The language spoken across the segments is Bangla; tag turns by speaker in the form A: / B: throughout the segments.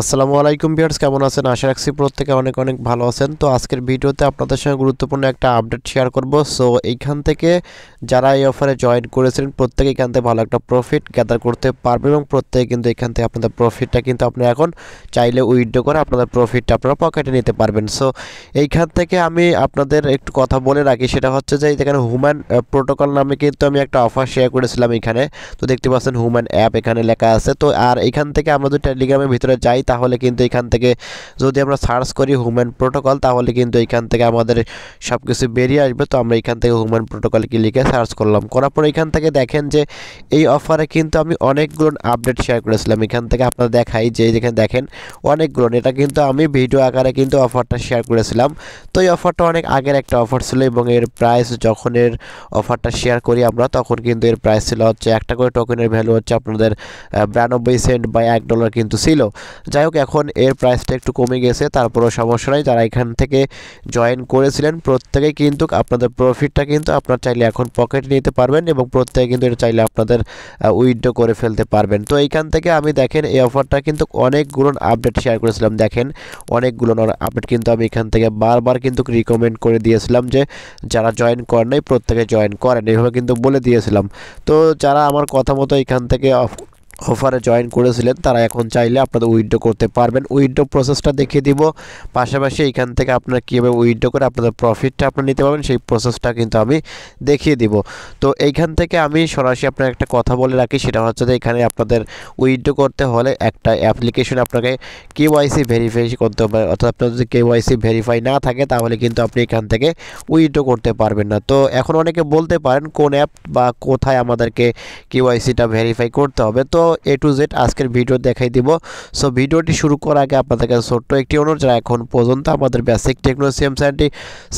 A: আসসালামু আলাইকুম ভিউয়ার্স কেমন আছেন আশা রাখছি প্রত্যেকে অনেক অনেক ভালো আছেন তো আজকের ভিডিওতে আপনাদের সঙ্গে গুরুত্বপূর্ণ একটা আপডেট শেয়ার করব সো এইখান থেকে যারা এই অফারে জয়েন করেছেন প্রত্যেকে এখান থেকে ভালো একটা প্রফিট গ্যাদার করতে পারবেন এবং প্রত্যেকে কিন্তু এখান থেকে আপনাদের প্রফিটটা কিন্তু আপনি এখন চাইলে উইডো করে আপনাদের প্রফিটটা আপনারা পকেটে নিতে পারবেন সো এইখান থেকে আমি আপনাদের একটু কথা বলে রাখি সেটা হচ্ছে যে এখানে হুম্যান প্রোটোকল নামে কিন্তু আমি একটা অফার শেয়ার করেছিলাম এখানে তো দেখতে পাচ্ছেন হুম্যান অ্যাপ এখানে লেখা আছে তো আর এখান থেকে আমরা যদি টেলিগ্রামের ভিতরে যাই তাহলে কিন্তু এখান থেকে যদি আমরা সার্চ করি হুম্যান প্রোটোকল তাহলে কিন্তু এখান থেকে আমাদের সব কিছু বেরিয়ে আসবে তো আমরা এখান থেকে হুম্যান কি লিখে সার্চ করলাম করার পর এখান থেকে দেখেন যে এই অফারে কিন্তু আমি অনেকগুলো আপডেট শেয়ার করেছিলাম এখান থেকে আপনারা দেখাই যে যেখানে দেখেন অনেকগুলো এটা কিন্তু আমি ভিডিও আকারে কিন্তু অফারটা শেয়ার করেছিলাম তো এই অফারটা অনেক আগের একটা অফার ছিল এবং এর প্রাইস যখন এর অফারটা শেয়ার করি আমরা তখন কিন্তু এর প্রাইস ছিল হচ্ছে একটা করে টোকেনের ভ্যালু হচ্ছে আপনাদের বিরানব্বই সেন্ট বা এক ডলার কিন্তু ছিল যাই হোক এখন এর প্রাইসটা একটু কমে গেছে তারপরও সমস্যা নাই যারা এখান থেকে জয়েন করেছিলেন প্রত্যেকেই কিন্তু আপনাদের প্রফিটটা কিন্তু আপনার চাইলে এখন পকেটে নিতে পারবেন এবং প্রত্যেকে কিন্তু এটা চাইলে আপনাদের উইথড্র করে ফেলতে পারবেন তো এইখান থেকে আমি দেখেন এই অফারটা কিন্তু অনেকগুলো আপডেট শেয়ার করেছিলাম দেখেন অনেকগুলো আপডেট কিন্তু আমি এখান থেকে বারবার কিন্তু রিকমেন্ড করে দিয়েছিলাম যে যারা জয়েন করেন নাই প্রত্যেকে জয়েন করেন এইভাবে কিন্তু বলে দিয়েছিলাম তো যারা আমার কথা মতো এখান থেকে অফারে জয়েন করেছিলেন তারা এখন চাইলে আপনাদের উইড্রো করতে পারবেন উইডো প্রসেসটা দেখিয়ে দিব পাশাপাশি এখান থেকে আপনারা কীভাবে উইড্রো করে আপনাদের প্রফিটটা আপনি নিতে পারবেন সেই প্রসেসটা কিন্তু আমি দেখিয়ে দিব তো এইখান থেকে আমি সরাসরি আপনার একটা কথা বলে রাখি সেটা হচ্ছে যে এখানে আপনাদের উইড্রো করতে হলে একটা অ্যাপ্লিকেশন আপনাকে কেওয়াইসি ভেরিফাই করতে হবে অর্থাৎ আপনার যদি কেওয়াইসি ভেরিফাই না থাকে তাহলে কিন্তু আপনি এখান থেকে উইডো করতে পারবেন না তো এখন অনেকে বলতে পারেন কোন অ্যাপ বা কোথায় আমাদেরকে কেওয়াইসিটা ভেরিফাই করতে হবে তো এ টু জেড আজকের ভিডিও দেখাই দিব সো ভিডিওটি শুরু করার আগে আপনাদের কাছে ছোট্ট একটি অনুরোধ যারা এখন পর্যন্ত আমাদের বেসিক টেকনোসিয়াম চ্যানেলটি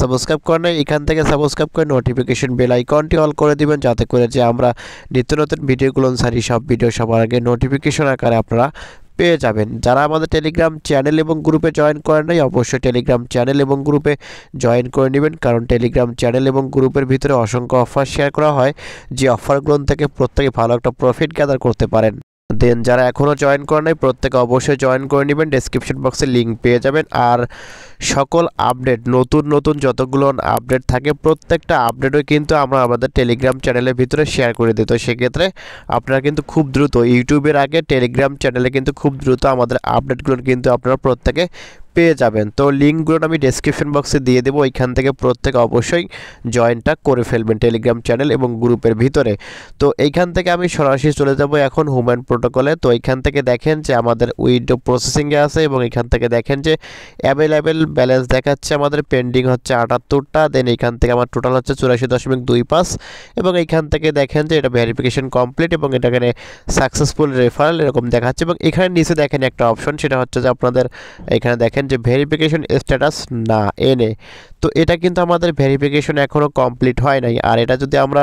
A: সাবস্ক্রাইব করে নেয় এখান থেকে সাবস্ক্রাইব করে নোটিফিকেশন বেল আইকনটি অল করে দিবেন যাতে করে যে আমরা নিত্য নতুন ভিডিওগুলো সারি সব ভিডিও সবার আগে নোটিফিকেশন আকারে আপনারা পেয়ে যাবেন যারা আমাদের টেলিগ্রাম চ্যানেল এবং গ্রুপে জয়েন করেন নাই অবশ্যই টেলিগ্রাম চ্যানেল এবং গ্রুপে জয়েন করে নেবেন কারণ টেলিগ্রাম চ্যানেল এবং গ্রুপের ভিতরে অসংখ্য অফার শেয়ার করা হয় যে অফারগুলো থেকে প্রত্যেকে ভালো একটা প্রফিট গ্যাদার করতে পারেন দেন যারা এখনও জয়েন করে নাই প্রত্যেকে অবশ্যই জয়েন করে নেবেন ডেসক্রিপশন বক্সে লিঙ্ক পেয়ে যাবেন আর সকল আপডেট নতুন নতুন যতগুলো আপডেট থাকে প্রত্যেকটা আপডেটও কিন্তু আমরা আমাদের টেলিগ্রাম চ্যানেলের ভিতরে শেয়ার করে দিই তো সেক্ষেত্রে আপনারা কিন্তু খুব দ্রুত ইউটিউবের আগে টেলিগ্রাম চ্যানেলে কিন্তু খুব দ্রুত আমাদের আপডেটগুলো কিন্তু আপনারা প্রত্যেকে পেয়ে যাবেন তো লিঙ্কগুলো আমি ডেসক্রিপশন বক্সে দিয়ে দেবো ওইখান থেকে প্রত্যেকে অবশ্যই জয়েনটা করে ফেলবেন টেলিগ্রাম চ্যানেল এবং গ্রুপের ভিতরে তো এইখান থেকে আমি সরাসরি চলে যাব এখন হুম্যান প্রোটোকলে তো এইখান থেকে দেখেন যে আমাদের উইডো প্রসেসিংয়ে আছে এবং এখান থেকে দেখেন যে অ্যাভেলেবেল ব্যালেন্স দেখাচ্ছে আমাদের পেন্ডিং হচ্ছে আটাত্তরটা দেন এখান থেকে আমার টোটাল হচ্ছে চুরাশি দশমিক দুই পাঁচ এবং এইখান থেকে দেখেন যে এটা ভেরিফিকেশন কমপ্লিট এবং এটা এখানে সাকসেসফুল রেফারেল এরকম দেখাচ্ছে এবং এখানে নিচে দেখেন একটা অপশন সেটা হচ্ছে যে আপনাদের এখানে দেখেন যে ভেরিফিকেশন স্ট্যাটাস না এনে তো এটা কিন্তু আমাদের ভেরিফিকেশন এখনও কমপ্লিট হয় নাই আর এটা যদি আমরা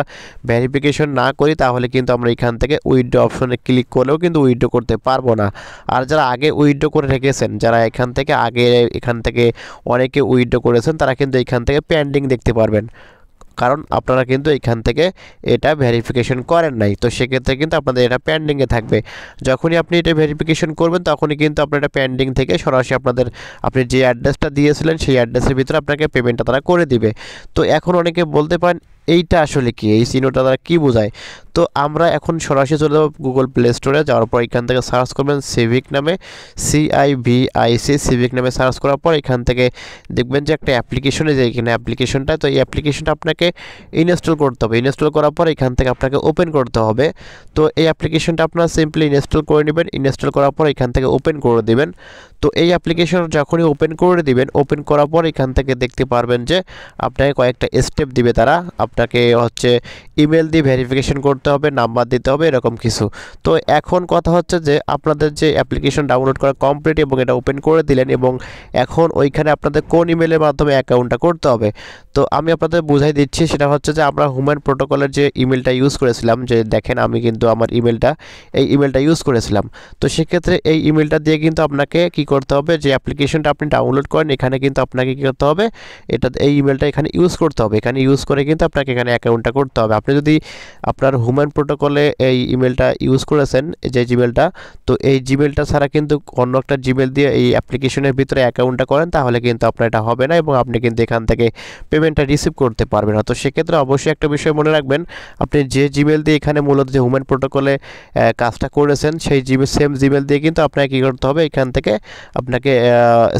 A: ভেরিফিকেশন না করি তাহলে কিন্তু আমরা এখান থেকে উইড্রো অপশনে ক্লিক করলেও কিন্তু উইড্রো করতে পারবো না আর যারা আগে উইড্রো করে রেখেছেন যারা এখান থেকে আগে এখান থেকে অনেকে উইড্রো করেছেন তারা কিন্তু এখান থেকে পেন্ডিং দেখতে পারবেন কারণ আপনারা কিন্তু এখান থেকে এটা ভেরিফিকেশন করেন নাই তো সেক্ষেত্রে কিন্তু আপনাদের এটা প্যান্ডিংয়ে থাকবে যখনই আপনি এটা ভেরিফিকেশন করবেন তখনই কিন্তু আপনার এটা পেন্ডিং থেকে সরাসরি আপনাদের আপনি যে অ্যাড্রেসটা দিয়েছিলেন সেই অ্যাড্রেসের ভিতরে আপনাকে পেমেন্টটা তারা করে দিবে তো এখন অনেকে বলতে পারেন এইটা আসলে কি এই চিহ্নটা দ্বারা কী বোঝায় তো আমরা এখন সরাসরি চলে যাবো গুগল প্লে স্টোরে যাওয়ার পর এখান থেকে সার্চ করবেন সিভিক নামে সিআইভিআইসি সিভিক নামে সার্চ করার পর এখান থেকে দেখবেন যে একটা অ্যাপ্লিকেশনে যে এখানে অ্যাপ্লিকেশনটা তো এই অ্যাপ্লিকেশনটা আপনাকে ইনস্টল করতে হবে ইনস্টল করার পর এখান থেকে আপনাকে ওপেন করতে হবে তো এই অ্যাপ্লিকেশনটা আপনারা সিম্পলি ইনস্টল করে নেবেন ইনস্টল করার পর এখান থেকে ওপেন করে দেবেন তো এই অ্যাপ্লিকেশন যখনই ওপেন করে দিবেন ওপেন করার পর এখান থেকে দেখতে পারবেন যে আপনাকে কয়েকটা স্টেপ দিবে তারা আপনাকে হচ্ছে ইমেল দিয়ে ভেরিফিকেশন করতে হবে নাম্বার দিতে হবে এরকম কিছু তো এখন কথা হচ্ছে যে আপনাদের যে অ্যাপ্লিকেশন ডাউনলোড করা কমপ্লিট এবং এটা ওপেন করে দিলেন এবং এখন ওইখানে আপনাদের কোন ইমেলের মাধ্যমে অ্যাকাউন্টটা করতে হবে তো আমি আপনাদের বুঝাই দিচ্ছি সেটা হচ্ছে যে আমরা হুম্যান প্রোটোকলের যে ইমেলটা ইউজ করেছিলাম যে দেখেন আমি কিন্তু আমার ইমেলটা এই ইমেলটা ইউজ করেছিলাম তো সেক্ষেত্রে এই ইমেলটা দিয়ে কিন্তু আপনাকে কি করতে হবে যে অ্যাপ্লিকেশনটা আপনি ডাউনলোড করেন এখানে কিন্তু আপনাকে কী করতে হবে এটা এই ইমেলটা এখানে ইউজ করতে হবে এখানে ইউজ করে কিন্তু আপনাকে আপনাকে এখানে অ্যাকাউন্টটা করতে হবে আপনি যদি আপনার হুম্যান প্রোটোকলে এই ইমেলটা ইউজ করেছেন যে জিমেলটা তো এই জিমেলটা ছাড়া কিন্তু অন্য একটা জিমেল দিয়ে এই অ্যাপ্লিকেশনের ভিতরে অ্যাকাউন্টটা করেন তাহলে কিন্তু আপনার এটা হবে না এবং আপনি কিন্তু এখান থেকে পেমেন্টটা রিসিভ করতে পারবেন না তো সেক্ষেত্রে অবশ্যই একটা বিষয় মনে রাখবেন আপনি যে জিমেল দিয়ে এখানে মূলত যে হুম্যান প্রোটোকলে কাজটা করেছেন সেই জিমেল সেম জিমেল দিয়ে কিন্তু আপনাকে কী করতে হবে এখান থেকে আপনাকে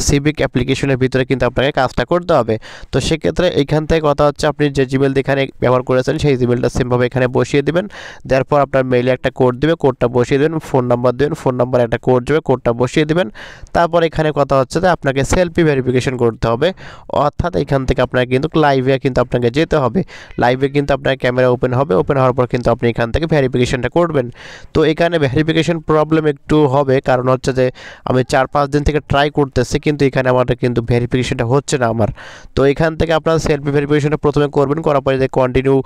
A: সিভিক অ্যাপ্লিকেশনের ভিতরে কিন্তু আপনাকে কাজটা করতে হবে তো সেক্ষেত্রে এখান থেকে কথা হচ্ছে আপনি যে জিমেল দিয়ে এখানে ব্যবহার করেছেন সেই জিমেলটা সেমভাবে এখানে বসিয়ে দেবেন তারপর আপনার মেইলে একটা কোড দেবে কোডটা বসিয়ে দেবেন ফোন নাম্বার দেবেন ফোন নাম্বার একটা কোড দেবে কোডটা বসিয়ে দেবেন তারপর এখানে কথা হচ্ছে যে আপনাকে সেলফি ভেরিফিকেশন করতে হবে অর্থাৎ এখান থেকে আপনাকে কিন্তু লাইভে কিন্তু আপনাকে যেতে হবে লাইভে কিন্তু আপনার ক্যামেরা ওপেন হবে ওপেন হওয়ার পর কিন্তু আপনি এখান থেকে ভেরিফিকেশনটা করবেন তো এখানে ভেরিফিকেশন প্রবলেম একটু হবে কারণ হচ্ছে যে আমি চার পাঁচ দিন থেকে ট্রাই করতেছি কিন্তু এখানে আমার কিন্তু ভেরিফিকেশনটা হচ্ছে না আমার তো এখান থেকে আপনার সেলফি ভেরিফিকেশনটা প্রথমে করবেন করার পরে যে continue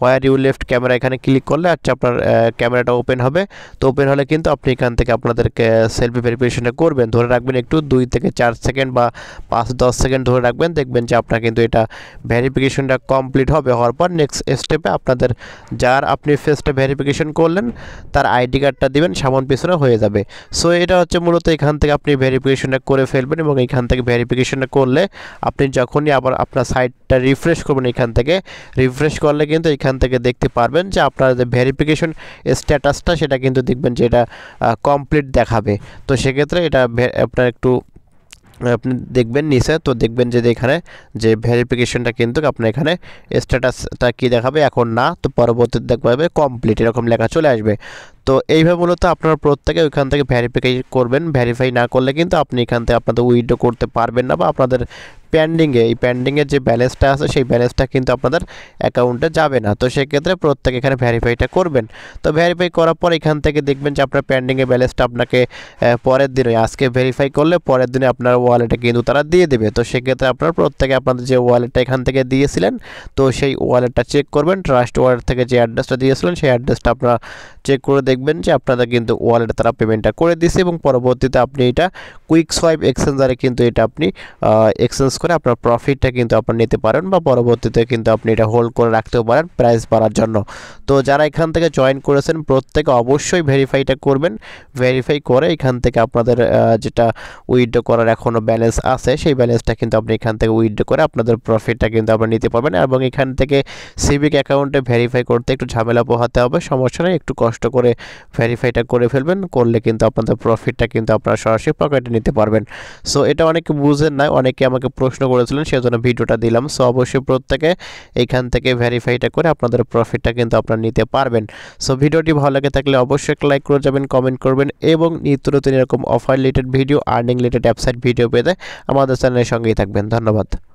A: where you left camera এখানে ক্লিক করলে আচ্ছা আপনার ক্যামেরাটা ওপেন হবে তো ওপেন হলে কিন্তু আপনি এখান থেকে আপনাদেরকে সেলফি ভেরিফিকেশনটা করবেন ধরে রাখবেন একটু দুই থেকে চার সেকেন্ড বা পাঁচ দশ সেকেন্ড ধরে রাখবেন দেখবেন যে আপনার কিন্তু এটা ভেরিফিকেশনটা কমপ্লিট হবে হওয়ার পর নেক্সট স্টেপে আপনাদের যার আপনি ফেসটা ভেরিফিকেশন করলেন তার আইডি কার্ডটা দিবেন সামন পিছনে হয়ে যাবে সো এটা হচ্ছে মূলত এখান থেকে আপনি ভেরিফিকেশনটা করে ফেলবেন এবং এখান থেকে ভেরিফিকেশনটা করলে আপনি যখনই আবার আপনার সাইটটা রিফ্রেশ করবেন এখান থেকে রিফ্রেশ করলে কিন্তু এখান থেকে দেখতে পারবেন যে আপনার যে ভেরিফিকেশন স্ট্যাটাসটা সেটা কিন্তু দেখবেন যে এটা কমপ্লিট দেখাবে তো সেক্ষেত্রে এটা আপনার একটু আপনি দেখবেন নিচে তো দেখবেন যে এখানে যে ভেরিফিকেশনটা কিন্তু আপনার এখানে স্ট্যাটাসটা কি দেখাবে এখন না তো পরবর্তীতে দেখবে কমপ্লিট এরকম লেখা চলে আসবে তো এইভাবে মূলত আপনারা প্রত্যেকে ওইখান থেকে ভ্যারিফাই করবেন ভ্যারিফাই না করলে কিন্তু আপনি এখান থেকে আপনাদের উইড্রো করতে পারবেন না বা আপনাদের পেন্ডিংয়ে এই পেন্ডিংয়ের যে ব্যালেন্সটা আছে সেই ব্যালেন্সটা কিন্তু আপনাদের অ্যাকাউন্টে যাবে না তো সেক্ষেত্রে প্রত্যেকে এখানে ভ্যারিফাইটা করবেন তো ভ্যারিফাই করার পর এখান থেকে দেখবেন যে আপনার প্যান্ডিংয়ে ব্যালেন্সটা আপনাকে পরের দিনে আজকে ভেরিফাই করলে পরের দিনে আপনার ওয়ালেটে কিন্তু তারা দিয়ে দেবে তো সেক্ষেত্রে আপনার প্রত্যেকে আপনাদের যে ওয়ালেটটা এখান থেকে দিয়েছিলেন তো সেই ওয়ালেটটা চেক করবেন ট্রাস্ট ওয়ালেট থেকে যে অ্যাড্রেসটা দিয়েছিলেন সেই অ্যাড্রেসটা আপনারা চেক করে দেখবেন দেখবেন যে আপনারা কিন্তু ওয়ালেট তারা পেমেন্টটা করে দিয়েছে এবং পরবর্তীতে আপনি এটা কুইক সোয়াইপ এক্সচেঞ্জারে কিন্তু এটা আপনি এক্সচেঞ্জ করে আপনার প্রফিটটা কিন্তু আপনি নিতে পারেন বা পরবর্তীতে কিন্তু আপনি এটা হোল্ড করে রাখতেও পারেন প্রাইস বাড়ার জন্য তো যারা এখান থেকে জয়েন করেছেন প্রত্যেকে অবশ্যই ভেরিফাইটা করবেন ভেরিফাই করে এখান থেকে আপনাদের যেটা উইথড্র করার এখনও ব্যালেন্স আছে সেই ব্যালেন্সটা কিন্তু আপনি এখান থেকে উইথড্র করে আপনাদের প্রফিটটা কিন্তু আপনি নিতে পারবেন এবং এখান থেকে সিভিক অ্যাকাউন্টে ভেরিফাই করতে একটু ঝামেলা পোহাতে হবে সমস্যা নেই একটু কষ্ট করে ভেরিফাইটা করে ফেলবেন করলে কিন্তু আপনাদের প্রফিটটা কিন্তু আপনারা সরাসরি পকেটে নিতে পারবেন সো এটা অনেকে বুঝেন নাই অনেকে আমাকে প্রশ্ন করেছিলেন সেজন্য ভিডিওটা দিলাম সো অবশ্যই প্রত্যেকে এইখান থেকে ভেরিফাইটা করে আপনাদের প্রফিটটা কিন্তু আপনারা নিতে পারবেন সো ভিডিওটি ভালো লাগে থাকলে অবশ্যই লাইক করে যাবেন কমেন্ট করবেন এবং নিত্য নতুন এরকম offer related video earning related website video পেতে আমাদের চ্যানেলের সঙ্গেই থাকবেন ধন্যবাদ